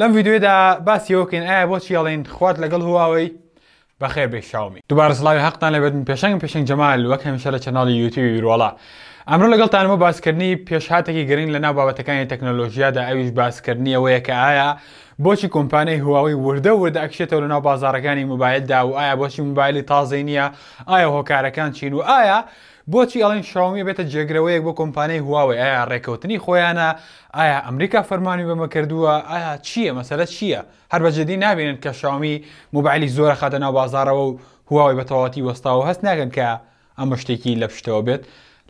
لەم یددیوێدا باسیەوەکەین ئایا بۆچی ئەڵێن خوارد لەگەڵ هواوەی بەخێ بێشاومی دوبارە سلاوی حقتان لەبێتن پێشنگ پێشنگ جەمال وەک هەمیشە لە چەناڵی یوتیوی وڵە ئەمڕۆ لەگەڵتانەوە باسکردنی پێشهاتێکی گرنگ لە ناو بابەتەکانی تەکنەلۆژیادا ئەویش باسکردنی ئەوەیە کە ئایا بۆچی کۆمپانای هواوی وردە وردە ئەکشێتەوە لە ناو بازارەکانی موبایلدا و ئایا بۆچی موبایلی تازەی نییە ئایا هۆکارەکان چین و ئایا بۆچی ئەڵین شاومی بێتە جێگرەوەیەک بۆ کۆمپانیای هواوی ئایا ڕێکەوتنی خۆیانە ئایا ئەمریکا فەرمانی بەمە کردووە ئایا چییە مەسەرە چییە؟ هەر بەجددی نابێنن کە شاومی موبایلی زۆرە خاتە ناو بازارەوە و هواوی بەتەواتی وەستاوە هەست ناگەن کە ئەمە شتێکی لە پشتەوە بێت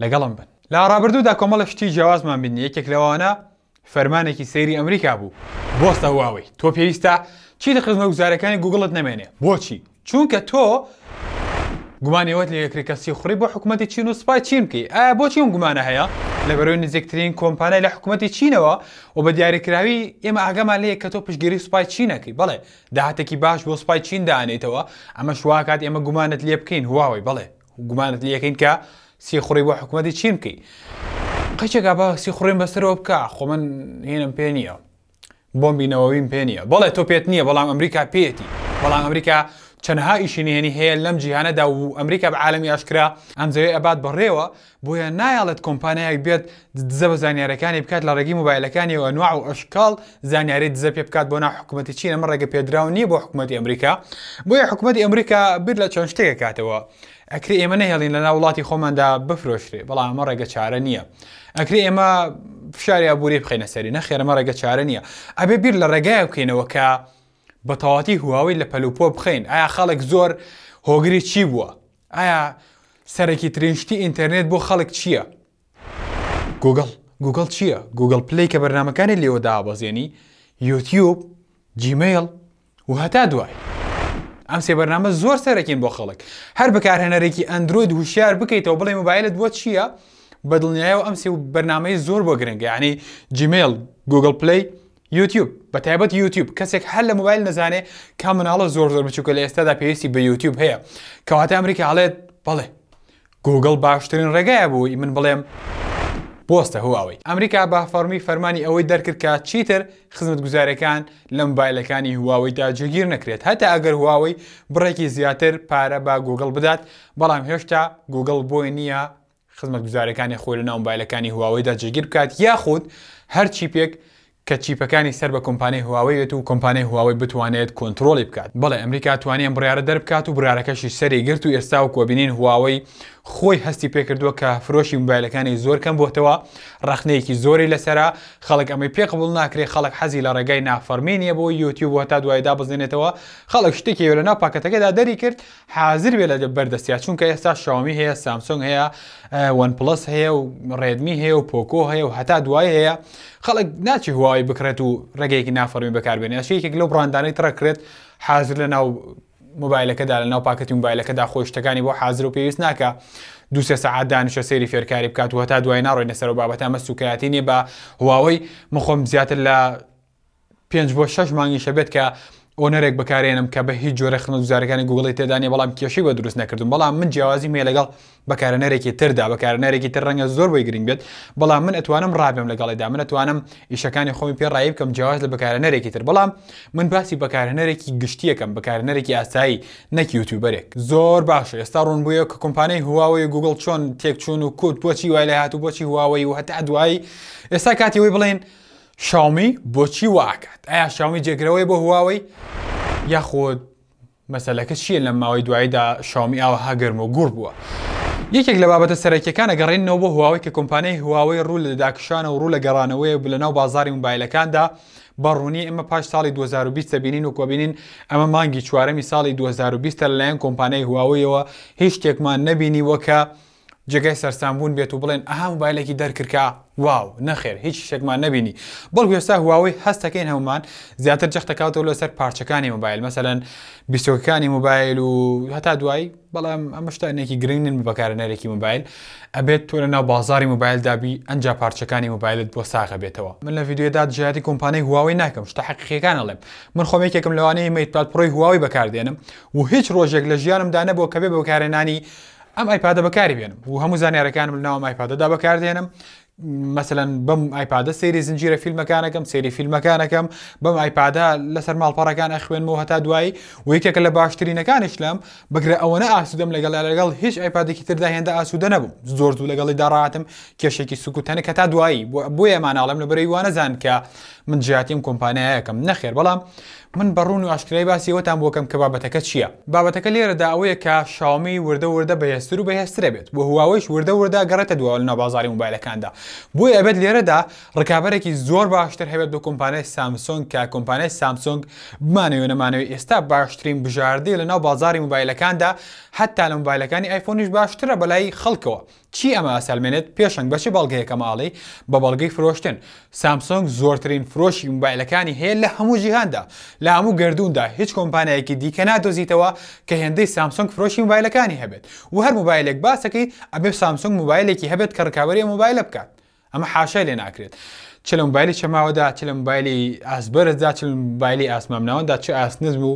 لەگەڵم بن. لا ڕابردوودا کۆمەڵە شتی جیازمان بینی یەکێک لەوانە فەرمانێکی سەیری ئەمریکا بوو بۆستە هواوی تۆ پێویستە چی لە خزمە گوزارەکانی گوگڵت نامێنێ بۆچی چونکە تۆ گومانەوەت لە یەکریکەسی خوڕی بۆ حکوومەتتی چین و سوپای چین بکەی ئایا بۆچی ئەم گومانە هەیە لە بەرەوەی نزیکترین کۆمپانای لە حکوومەتتی چینەوە و بە دیاریکراوی ئێمە ئاگەمان لەیە کە تۆ پشگیری سوپای چینەکەی بڵێ داهاتێکی باش بۆ سوپای چین دانێتەوە ئەمە شواکات ئێمە گومانت لێ بکەین هواوی بڵێ گومانت لەکەین کە سی خوڕی بۆ حکوومەتتی چین بکەی قەچێکا بە سی خوڕێن بەسەرەوە بکە خۆ من هێنم پێ نییە بۆمبینەوەیم پێ نییە بەڵێ تۆ پێت نییە بەڵام ئەمریکا پێێتی بەڵام ئەمریکا چەندها ئیشینێنی هەیە لەم جیهانەدا و ئەمریکا بە عاالمی ئاشکرا ئەنجەوێ ئەبات بڕێوە بۆیە نایڵێت کۆمپانیایەک بێت دزە بە زانیارەکانی بکات لە ڕێگی موبایلەکانی و ئەنووا و ئەشکال زانیاری دزە پێ بکات بۆ نا حکوومەتی چین ئەمە ڕێگە پێدراون نیە بۆ حکوومەتی ئەمریکا بۆیە حکوومەتی ئەمریکا بیر لە چۆن شتێک کاتەوە. ئەکری ئێمە نەهێڵین لە ناوڵاتی خۆماندا بفرۆشرێ بەڵام ئەمە ڕێگە چارە نییە. ئەکری ئێمە فشاری ئابووری بخینە سەری نەخێرەمە ڕێگە چارە نییە. ئەبێ بیر لە ڕێگای بکەینەوە کە بە تەواتی هواوی لە پەلوپۆ بخەین ئایا خەڵک زۆر هۆگری چی بووە؟ ئایا سەرەکی ترینشتی ئینتەرنێت بۆ خەڵک چییە؟ گوگل گوگل چییە؟ گوگل پلی کە بەرنمەکانی لێوە دابەزێنی یوتیوب، جیمەیل و هەتا دوای. ئەم سێ بەرنامە زۆر سەرەکەین بۆ خەڵک هەر بەکارهێنەرێکی ئەندروید هوشیار بکەیتەوە بڵێ موبایلت بۆ چییە؟ بەدڵنیایەوە ئەم سێ و بەرنمەی زۆر بۆ گرنگگە ینی جیمێل گوگل پلی یوتیوب بە تایبەت یوتیوب کەسێک هەر لە موبایل نزانێ کا مناڵە زۆر زۆر بچووکە لە ئێستادا پێویستی بە یوتیوب هەیە کەواتە ئەمریکا هەڵێت بەڵێ گوگل باشترین ڕێگایە بووی من بڵێم پۆستە هواوەی ئەمریکا با فەرمی فەرمانی ئەوەی دەرکرد کە چیتر خزمەت گوزارەکان لە موبایلەکانی هواوەی داجگیر نەکرێت هەتا ئەگەر هواوەی بڕێکی زیاتر پارە با گوگل بدات بەڵام هێشتا گوگل بۆی نییە خزمەت گوزارەکانی خۆی لە ناو موبایلەکانی هواوەیدا جێگیر بکات یاخود هەر چیپێک کە چیپەکانی سەر بە کۆمپانیای هواوەیێت و کۆمپانیای هواوی بتوانێت کۆنتترۆلی بکات بەڵێ ئەمریکا توانیان بڕارە دەربکات و برارەکەشی سەری گرت و ئێستا و کۆبینین هواوەی خۆی هەستی پێکردووە کە فرۆشی موبایلەکانی زۆر کەم بۆتەوە ڕخنەیەکی زۆری لەسرە خەڵک ئەمەی پێقبول ناکرێت خەڵک حەزی لە ڕێگای نافەرمێنیە بۆ یوتیوب تا دوایدا بزنێتەوە خەڵک شتێکی وێرە ناپاکەتەکەدا دەری کرد حاضر بێ لە بەردەستیا چونکە ئێستا شامی هەیە سامسۆنگ هەیە ون پلس هەیە و ڕێدمی هەیە و پۆکۆ هەیە و هەتا دوای هەیە خەڵک ناچی هوایی بکرێت و ڕێگەیەکی نافەرمی بەکاربێنێ شەیەکێک لەو بڕاندانەی تڕەکرێت حاضر لە ناو مۆبایلەکەدا لە ناو پاکەتی موبایلەکەدا خۆشتەکانی بۆ حاضر و پێویست ناکە. دوسێ سعات دانیشە سێری فێرکاری بکات و هەتا دوای ناڕۆی نەسەر و بابەت ئەمە سوکایەتی نیە بە هواوەی مخۆم زیاتر لە پێنج بۆ شەش مانگی شەبێت کە ئۆنەرێک بەکارێنم کە بە هیچ جۆرە خنوگوزارەکانی گوگڵی تێدانی بەڵام کێشی بە دروست نەکردم بەڵام من جیاوازی مێ لەگەڵ بەکارەنەرێکی تردا بەکارەنەرێکی تر ڕەنگە زۆر بۆی گرنگ بێت بەڵام من ئەتوانم ڕابێم لەگەڵیدا من ئەتوانم ئیشەکانی خۆمی پێ ڕایی بکەم جیاواز لە بەکارەنەرێکی تر بەڵام من باسی بەکارهنەرێکی گشتیەکەم بەکارهنەرێکی ئاسایی نەکی یوتیوبەرێک زۆر باشە ئێستا ڕوون بووە کە کۆمپانای هواوی گوگل چۆن تێک چوون و کووت بۆچی وای لە هات و بۆچی هواوی و هەتا دوایی ئێستا کاتی وی بڵێن شامی بۆچی واکات ئایا شامی جێگرەوەی بە هواوەی یاخۆت مەسلەکە چیە لە ماوەی دواییدا شامی ئاوە هاگەرمەوە گوور بووە. یەکێک لە بابەتە سەرەکیەکانە گەڕێنەوە بۆ هواوەی کە کۆمپانیای هواوەی ڕوو لە داکشانە و ڕوو لە گەڕانەوەی بلەناو بازاری موبایلەکاندا بەڕوونی ئمە پاش ساڵی 2020 بینین و کۆبینین ئەمە مانگی چوارەمی ساڵی 2020 لەلایەن کۆمپانیای هواوەیەوە هیچ شتێکمان نەبینی وەکە جگای سەرسانبوون بێت و بڵێن ئەها موبایلێکی دەرکردکە واو نەخێر هیچ شتێکمان نبینی بەڵ وێستا هواوەی هەستەکەین هەمومان زیاتر جەختەکاتەوە لەسەر پارچەکانی موبایل مەسەەن بیسۆکانی موبایل و هەتا دوایی بەڵام ئەمە شتانێکی گرنگن بەکارەنەرێکی موبایل ئەبێت تۆ لە ناو بازاری موبایل دابی ئەنج پارچەکانی موبایلت بۆ ساغە بێتەوە من لە یددیودا جیاتی کۆمپانای هواوی ناکەم شتا حقیقەکانەڵێم من خۆمێکێکم لەوانەیە میت پلاتپۆی هواوی بەکاردێنم و هیچ ڕۆژێک لە ژیانمدا نەبوو کە بێ بەکارێنانی ئەم ئایپادە بەکاری بێنم و هەموو زانارەکانم ناوم ئایپادەدا بەکاردێنم مثلەن بەم ئایپادە سری زنجیرە فیلمەکانەکەم سری فیلمەکانەکەم بەم ئایپادا لەسەر ماڵپەڕەکان ئەخوێنمەوە هەتا دوایی و یکێکە لە باشترینەکانش لەم بگرە ئەوەنە ئاسوودەم لەگەڵ لەگەڵ هیچ ئایپادێکی تردا هێندە ئاسوودە نەبوو زۆر دوو لەگەڵی داڕاتم کێشێکی سکوتەنە کە تا دوایی بۆ ئێمانناڵم لە بەرەی وانەزان کە من جیاتیم کۆمپانیایەکەم نەخێر بەڵام من بەڕون و ئاشکرای باسیەوەتان بۆکەم کە بابەتەکە چییە بابەتەکە لێرەدا ئەوەیە کە شاومی وردە وردە بەهێستر و بەهێسترە بێت بۆ هواوەش وردە وردە گەڕێتە دووە لە بازاری موبایلەکاندا بۆی ئەبێت لێرەدا ڕکابەرێکی زۆر باشتر هەبێت دو کۆمپانای سامسۆنگ کە کۆمپانای سامسۆنگ بمانەوە نەمانەوەی ئێستا باشترین بژاردی لە ناو بازاری موبایلەکاندا حتا لە موبایلەکانی ئایفۆنیش باشترە بەلای خەڵکەوە چی ئەمە ئاسەلمێنێت پێشنگ بەچی بەڵگەیەکە ماڵی بە بەڵگەی فرۆشتن سامسۆنگ زۆرترین فرۆشی موبایلەکانی هەیە لە هەموو جیهاندا لە هەموو گردوندا هیچ کۆمپانایەکی دیکە نادۆزیتەوە کە هێندەی سامسنگ فرۆشی موبایلەکانی هەبێت و هەر موبایلێک باسەکەی ئەبێ سامسنگ موبایلێکی هەبێت کە ڕکاوەری مۆبایلە بکات ئەمە حاشای لێ ناکرێت. چ لە موبایلی چەماوەدا چ لە موبایلی ئاسبەردا چ موبایلی ئاسمامناوەدا چ ئاسنزم و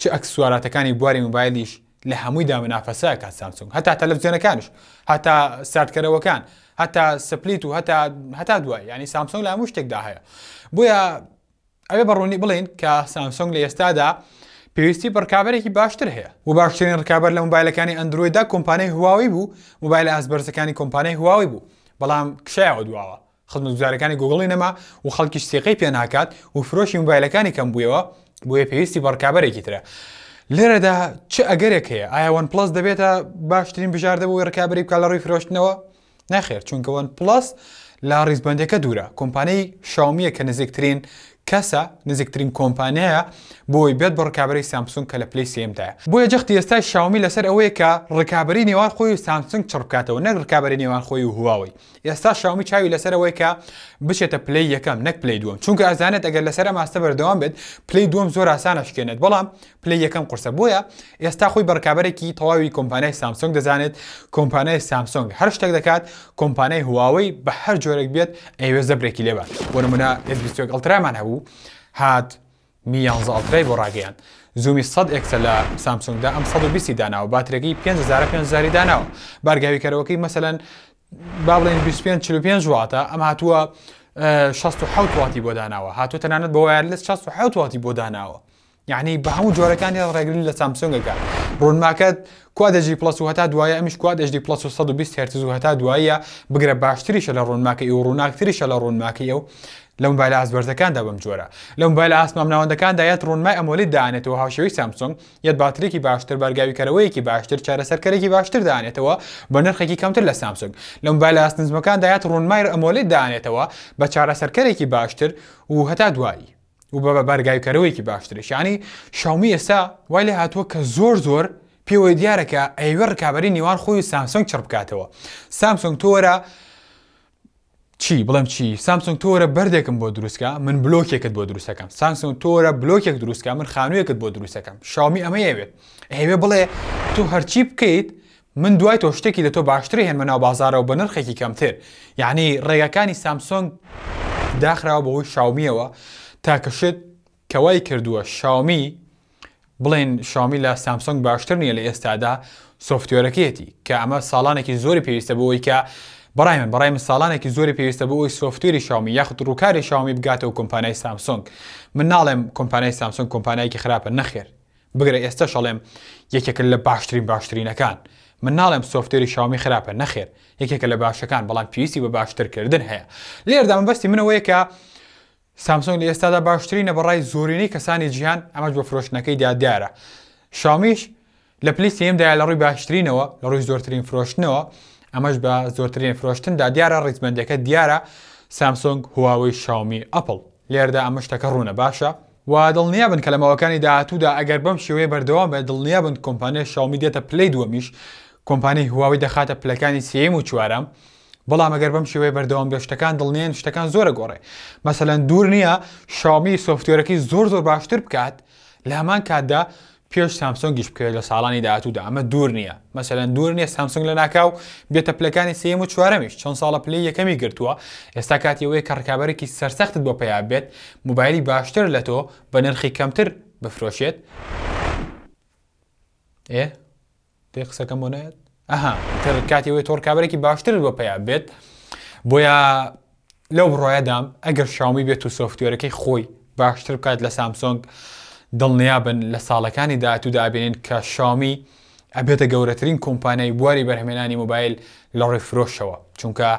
چ ئەکسواراتەکانی بواری موبایلیش لە هەمووی دامنافەسە کا سامسونگ هەتا تەلەڤزیۆنەکانش هەتا ساردکەرەوەکان هەتا سپلیت و هەتا دوای ینی سامسۆنگ لە هەموو شتێکدا هەیە بۆیە ئەوێ بەڕوونی بڵین کە سامسۆنگ لە ئێستادا پێویستی بڕکابێکی باشتر هەیە و باشترین ڕکابەر لە موبایلەکانی ئەندرویدا کۆمپانای هواوی بوو موبایل ئاسبەرزەکانی کۆمپانای هواوی بو. بوو بەڵام کشایەوە دواوە خزمە گوزارەکانی گوگڵی نەما و خەڵکی سێقی پێناکات و فرۆشی موبایلەکانی کەم بوویەوە بۆیە پێویستی بڕکابەرێکی ترە. لێرەدا چ ئەگەرێک هەیە ئایاوان پلس دەبێتە باشترین بژاردەبوو ڕکابری بکە لە ڕووی فرۆشتنەوە نەخێر چونکەوەن پلس لە ڕیزبندەکە دوورە کۆمپانای شاومیە کە نزیکترین کەسە نزیکترین کۆمپانیایە بۆی بێت بە ڕکابی سامسونگ کە لە پلی سمدایە بۆیە جەختی ئێستا شاومی لەسەر ئەوەیە کە ڕکابی نێوان خۆی و سامسونگ چڕکاتەوە نەک ڕکابی نێوان خۆی و هواوی ئێستا شاومی چاوی لەسەر ئەوەی کە بچێتە پلی یەکەم نەک پلی دوم چونکە ئەزانێت ئەگەر لەسەر ماستە بەردەوام بێت پلی دوم زۆر ئاسانە شکێنێت بەڵام پلی یەکەم قرسە بۆیە ئێستا خۆی بەڕکابێکی تەواوی کۆمپانای سامسونگ دەزانێت کۆمپانای سامسونگ هەر شتێک دەکات کۆمپانای هواوی بە هەر جۆرەك بێت ئەوێ زەبرێکی لێبات وەرممونە ئەلترامان هەبوو بوو هات میانزڵترای بۆ ڕاگەیان زومی 100 ئەکسە لە سامسونگدا ئەم 120 داناوە باترێکی 5 داناوە بارگاویکەرەوەکەی مەسەەن با بڵێن 25 واتە ئەم هاتووە 16 واتی بۆ داناوە هاتوو تەنانەت بۆ وایلس 16 واتی بۆ داناوە یعنی بە هەموو جۆرەکانی ڕێگرن لە سامسۆنگەکە ڕوونماکەت کوا دەجی پلس و هەتا دوایە ئەمیش کوا دەژدی پلس و 120 هرتز و هەتا دوایە بگرە باشتریشە لە ڕوونماکە و ڕووناکتریشە لە ڕوونماکەی و لە موبایل ئاسبەرزەکاندا بم جۆرە لە موبایل ئاسمامناوەندەکان دایات ڕوونمای ئەمۆلی دانێتەوە هاوشەوی سامسۆنگ یەت باترێکی باشتر بەرگاویکەرەوەیەکی باشتر چارەسەرکەرێکی باشتر دانێتەوە بە نرخێکی کەمتر لە سامسۆنگ لە موبایل ئاسنزمەکان دایات ڕوونمای ئەمۆلی دانێتەوە بە چارەسەرکەرێکی باشتر و هەتا دوایی و بە بەرگایکەرەوەیکی باشترش ینی شامی ئێستا وای لێ هاتووە کە زۆر زۆر پێوەی دیارەکە ئەیوە ڕکابی نیوان خۆی سامسۆنگ چڕ بکاتەوە سامسۆنگ تۆرە چی بڵم چی سامسونگ تۆرە بردێکم بۆ دروستکە من بلوکێکت بۆ دروستەکەم سامسونگ تۆرە بلوکێک دروستکە من خانوویەکت بۆ دروستەکەم شامی ئەمەیەوێت هێوێ بڵێ تو هەرچی بکەیت من دوای تۆ شتێکی لە تۆ باشتری هێنمە ناو بازارەوە بە نرخێکی کەمتر یعنی ڕێگەکانی سامسۆنگ داخراوە بەەوەی شاومیەوە تاکەشت کەوای کردووە شامی بڵێن شامی لە سامسۆنگ باشتر نییە لە ئێستادا سوفتێرەکەیەتی کە ئەمە ساڵانێکی زۆری پێویستە بەوەی کە بەڕای من بەڕای من ساڵانێکی زۆری پێویستە بۆ ئەوی سوفتێری شامی یاخود ڕووکاری شامی بگاتەوە کۆمپانای سامسۆنگ من ناڵێم کۆمپانای سامسۆنگ کۆمپانایەکی خراپە نەخێر بگرە ئێستا شەڵێم یەکێک لە باشترین باشترینەکان من ناڵێم سوفتێری شامی خراپە نەخێر یەکێکە لە باشەکان بەڵام پێویستی بە باشترکردن هەیە لێردا من بەستی منەوەیە کە سامسۆنگ لە ئێستادا باشترینە بەڕای زۆرینەی کەسانی جیهان ئەمەش بە فرۆشتنەکەی دا دیارە شامیش لە پلیسیمدای لە ڕووی باشترینەوە لە ڕووی زۆرترین فرۆشتنەوە ئەمەش بە زۆرترین فرۆشتندا دیارە ڕیزبندەکە دیارە سامسۆنگ هواوەی شامی ئەپل لێردا ئەمە شتەکە ڕوونە باشە و دڵنییا بن کە لەمەوەەکانی داهاتوودا ئەگەر بەم شێوەیە بەردەوام بە دڵنییا بن کۆمپانیە شامی دێتە پلی دووەمیش کۆمپانی هواوی دەخاتە پلەکانی سم و چوارەم بەڵام ئەگەر بەم شێوەیە بەردەوام بێ شتەکان دڵنیێن شتەکان زۆرە گۆڕێ مەسەەن دوور نییە شامی سوفتێرەکەی زۆر زۆر باشتر بکات لە هەمان کاتدا پێش سامسۆنگیش بکەوێت لە ساڵانی داهاتوودا ئەمە دوور نییە مەسەەن دوور نییە سامسنگ لە ناکاو بێتە پلەکانی سم و چوارەمیش چەند ساڵە پلی یەکەمی گرتووە ئێستا کاتیەوەی کەڕکابەرێکی سەرسەختت بۆ پیا بێت موبایلی باشتر لە تۆ بە نرخی کەمتر بفرۆشێت ئێ تێ قسەکەم بۆ نێت ئەها کاتیەوەی تۆڕکابێکی باشتر بۆ پیا بێت بۆیە لەو بڕایەدام ئەگەر شامی بێت و سوفتێرەکەی خۆی باشتر بکات لە سامسۆنگ دڵنیا بن لە ساڵەکانی داهات و دابێنین کە شامی ئەبێتە گەورەترین کۆمپانای بواری بەرهمێنانی موبایل لەڕێ فرۆشەوە چونکە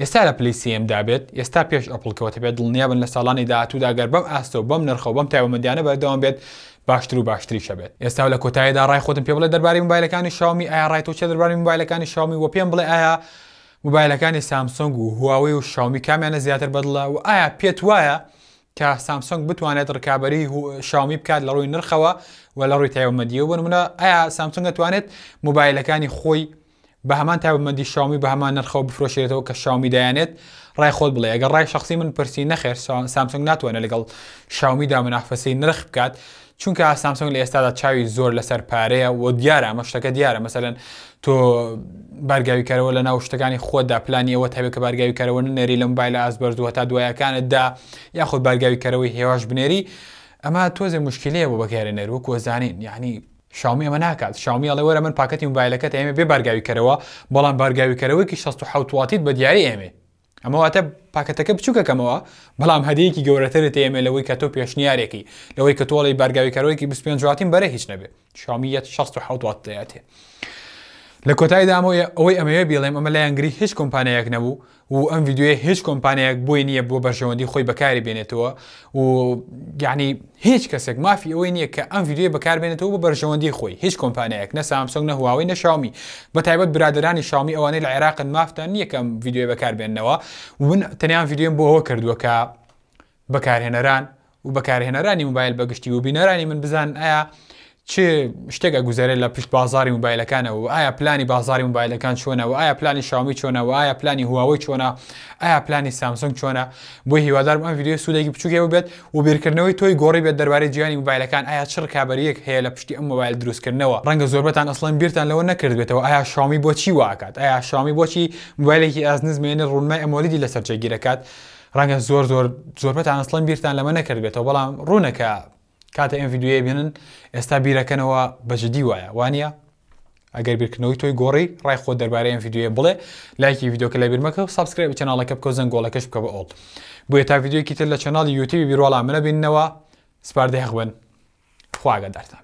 ئێستا لە پلیسیM دابێت ئێستا پێش ئەپلکەوەتە بێت دڵنیا بن لە ساڵانی داهات و داگەر بەم ئاستەوە بەم نرخەوە بەم تایوەمەدیانە بەردەوام بێت باشتر و باشتری شەبێت ئێستا لە کۆتاییدا ڕای خۆتم پێ بڵێ دەرباری موبایلەکانی شامی ئایا ڕای تۆ چە دەرباری موبایلەکانی شامی و پێم بڵێ ئایا موبایلەکانی سامسۆنگ و هواوی و شامی کامیانە زیاتر بەدڵە و ئایا پێت وایە کە سامسۆنگ بتوانێت ڕکابی شامی بکات لە ڕووی نرخەوە و لە ڕووی تایومەدیە بنمونە ئایا سامسۆنگ دەتوانێت موبایلەکانی خۆی بە هەمان تایبمەندی شامی بە هەمان نرخەوە بفرۆشێتەوە کە شامی دایانێت ڕای خۆت بڵێ ئەگەر ڕای شخصی من پرسی نەخێر سامسۆنگ ناتوانێت لەگەڵ شامی دامنافەسی نرخ بکات چونکە سامسنگ لە ئێستادا چاوی زۆر لەسەر پارەیە و دیارە ئەمە شتەکە دیارە مەمثلەن تۆ بارگاویکارەوە لە ناو شتەکانی خۆدا پلانیەوە تابێت کە بارگاویکارەوە نەری لەم بای لە ئازبەردووە تا دوایەکانتدا یاخود بارگاویکارەوەی هێواش بنێری ئەمە تۆزێ مشکلەیە بۆ بەکارێنەر وە کۆزانین یعنی شامی ئەمە ناکات شامی ئەڵێ وەرە من پاکەتی موبایلەکەت ئێمە بێ بارگاویکەرەوە بەڵام بارگاویکەرەوەیکی 16 حوتواتیت بە دیاری ئێمێ ئەمەواتە پاکەتەکە بچووکەکەمەوە بەڵام هەدەیەکی گەورەترێت ئێمە لەوەی کە تۆ پێشنیارێکی لەوەی کە تۆڵی بەرگاویکەرەوەیکی 25 جاتیم بەرە هیچ نەبێت شامیت 16 حوت دەیاتێ لە کۆتای دامەوە ئەوەی ئەمەوە بڵێم ئەمە لایەنگری هیچ کۆمپانیەک نەبوو و ئەم یددیوێ هیچ کۆمپانیەک بۆی نییە بۆ بەشەوەندی خۆی بەکاری بێنێتەوە و یعنی هیچ کەسێک مافی ئەوەی نییە کە ئەم یددیوێ بەکاربێنێتەوە بۆ بەرژەوەندی خۆی هیچ کۆمپانیەک نە سامسۆنگ نەهواوی نەشامی بە تایبەت برادرانی شامی ئەوانەی لە عێراقن مافتان نیەکەم یددیوێ بەکاربێنەوە من تەنیان یددیوم بۆ ئەوە کردووە کە بەکارهێنەران و بەکارهێنەرانی موبایل بەگشتی و بینەرانی من بزان ئایا چه شتێکە گوزارێت لە پشت بازاری موبایلەکانەوە و ئایا پلانی بازاری موبایلەکان چۆنە و ئایا پلانی شامی چۆنە و ئایا پلانی هواوەی چۆنە ئایا پلانی سامسنگ چۆنە بۆ هیوادارم ئەم ویدیو سوودێکی بچوکەوە بێت و بیرکردنەوەی تۆی گۆڕی بێت دەربارەی جیانی موبایلەکان ئایا چڕ کابەریەک هەیە لە پشتی ئەم موبایل دروستکردنەوە ڕەنگە زۆربەتان ئەسڵەن بیرتان لەوە نەکردبێتەوە ئایا شامی بۆچی واکات ئایا شامی بۆچی موبایلێکی ئازنزمێنێ ڕوونمای ئەمۆلیدی لەسەر جێگیرەکات ڕەنگە زۆر زۆر زۆربەتان ئەسڵەن بیرتان لەمە نەکردبێتەوە بەڵام ڕوونەکە کاتە ئەم یددیوە بێنن ئێستا بیرەکەنەوە بەجددی وایە وانە ئەگەر بیرکردنەوەی تۆی گۆڕی ڕای خۆ دەربارەی ئەم یددیوە بڵێ لایکی یددیوکە لە بیرمەکە سابسکرێب چناڵەکە بکە زەنگۆڵەکەش بکە بە ئۆڵ بۆیە تا یددیوکی تر لە چناڵی یوتیوی بیرۆڵام منە بینەوە سپاردەیەخ بن خواگە دەرتان